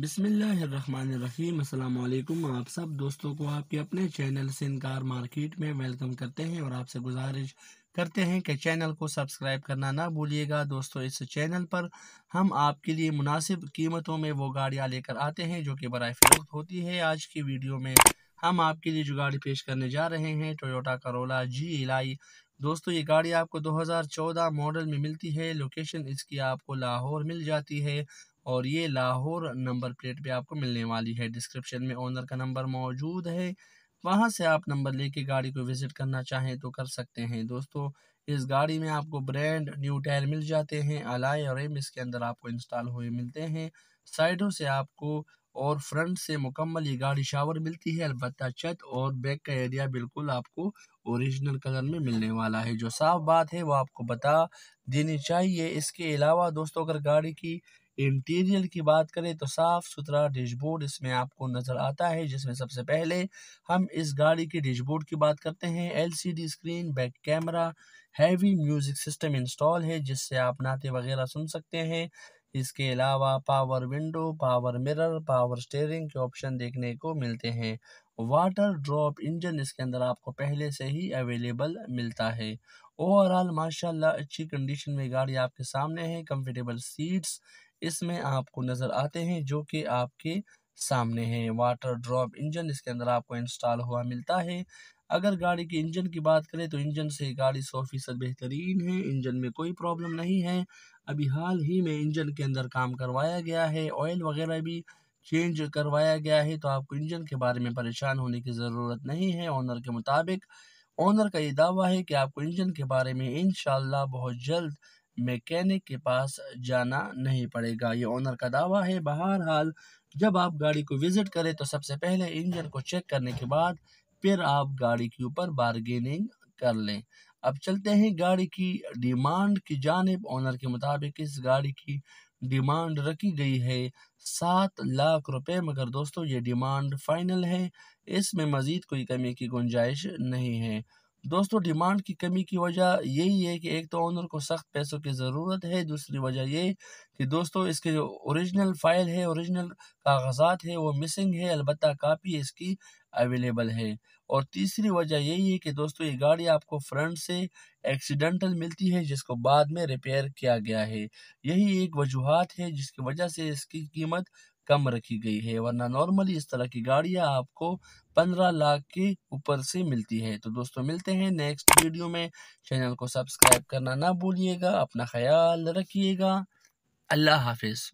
बिसमीम अल्लाम आप सब दोस्तों को आपके अपने चैनल सिंकार मार्केट में वेलकम करते हैं और आपसे गुजारिश करते हैं कि चैनल को सब्सक्राइब करना ना भूलिएगा दोस्तों इस चैनल पर हम आपके लिए मुनासिब कीमतों में वो गाड़ियाँ लेकर आते हैं जो कि बर फरोख्त होती है आज की वीडियो में हम आपके लिए जो गाड़ी पेश करने जा रहे हैं टोयोटा करोला जी इलाई दोस्तों ये गाड़ी आपको 2014 मॉडल में मिलती है लोकेशन इसकी आपको लाहौर मिल जाती है और ये लाहौर नंबर प्लेट पे आपको मिलने वाली है डिस्क्रिप्शन में ओनर का नंबर मौजूद है वहाँ से आप नंबर लेके गाड़ी को विज़िट करना चाहें तो कर सकते हैं दोस्तों इस गाड़ी में आपको ब्रांड न्यू टायर मिल जाते हैं अलाय और एम इसके अंदर आपको इंस्टॉल हुए मिलते हैं साइडों से आपको और फ्रंट से मुकम्मल ये गाड़ी शावर मिलती है अलबत् छत और बैक का एरिया बिल्कुल आपको ओरिजिनल कलर में मिलने वाला है जो साफ बात है वो आपको बता देनी चाहिए इसके अलावा दोस्तों अगर गाड़ी की इंटीरियर की बात करें तो साफ सुथरा डैशबोर्ड इसमें आपको नज़र आता है जिसमें सबसे पहले हम इस गाड़ी के डैशबोर्ड की बात करते हैं LCD screen back camera heavy music system install है जिससे आप नाते वगैरह सुन सकते हैं इसके अलावा power window power mirror power steering के ऑप्शन देखने को मिलते हैं वाटर ड्रॉप इंजन इसके अंदर आपको पहले से ही अवेलेबल मिलता है ओवरऑल माशाल्लाह अच्छी कंडीशन में गाड़ी आपके सामने है कंफर्टेबल सीट्स इसमें आपको नज़र आते हैं जो कि आपके सामने है वाटर ड्रॉप इंजन इसके अंदर आपको इंस्टॉल हुआ मिलता है अगर गाड़ी के इंजन की बात करें तो इंजन से गाड़ी सौ फीसद बेहतरीन है इंजन में कोई प्रॉब्लम नहीं है अभी हाल ही में इंजन के अंदर काम करवाया गया है ऑयल वगैरह भी चेंज करवाया गया है तो आपको इंजन के बारे में परेशान होने की ज़रूरत नहीं है ऑनर के मुताबिक ऑनर का ये दावा है कि आपको इंजन के बारे में इन बहुत जल्द मैकेनिक के पास जाना नहीं पड़ेगा ये ओनर का दावा है बहरहाल जब आप गाड़ी को विज़िट करें तो सबसे पहले इंजन को चेक करने के बाद फिर आप गाड़ी के ऊपर बारगेनिंग कर लें अब चलते हैं गाड़ी की डिमांड की जानब ओनर के मुताबिक इस गाड़ी की डिमांड रखी गई है सात लाख रुपए मगर दोस्तों ये डिमांड फाइनल है इसमें मज़ीद कोई कमी की गुंजाइश नहीं है दोस्तों डिमांड की कमी की वजह यही है कि एक तो ओनर को सख्त पैसों की ज़रूरत है दूसरी वजह ये कि दोस्तों इसके जो ओरिजिनल फाइल है ओरिजिनल कागजात है वो मिसिंग है अलबत् कापी इसकी अवेलेबल है और तीसरी वजह यही है कि दोस्तों ये गाड़ी आपको फ्रंट से एक्सीडेंटल मिलती है जिसको बाद में रिपेयर किया गया है यही एक वजूहत है जिसकी वजह से इसकी कीमत कम रखी गई है वरना नॉर्मली इस तरह की गाड़ियां आपको पंद्रह लाख के ऊपर से मिलती है तो दोस्तों मिलते हैं नेक्स्ट वीडियो में चैनल को सब्सक्राइब करना ना भूलिएगा अपना ख्याल रखिएगा अल्लाह हाफिज़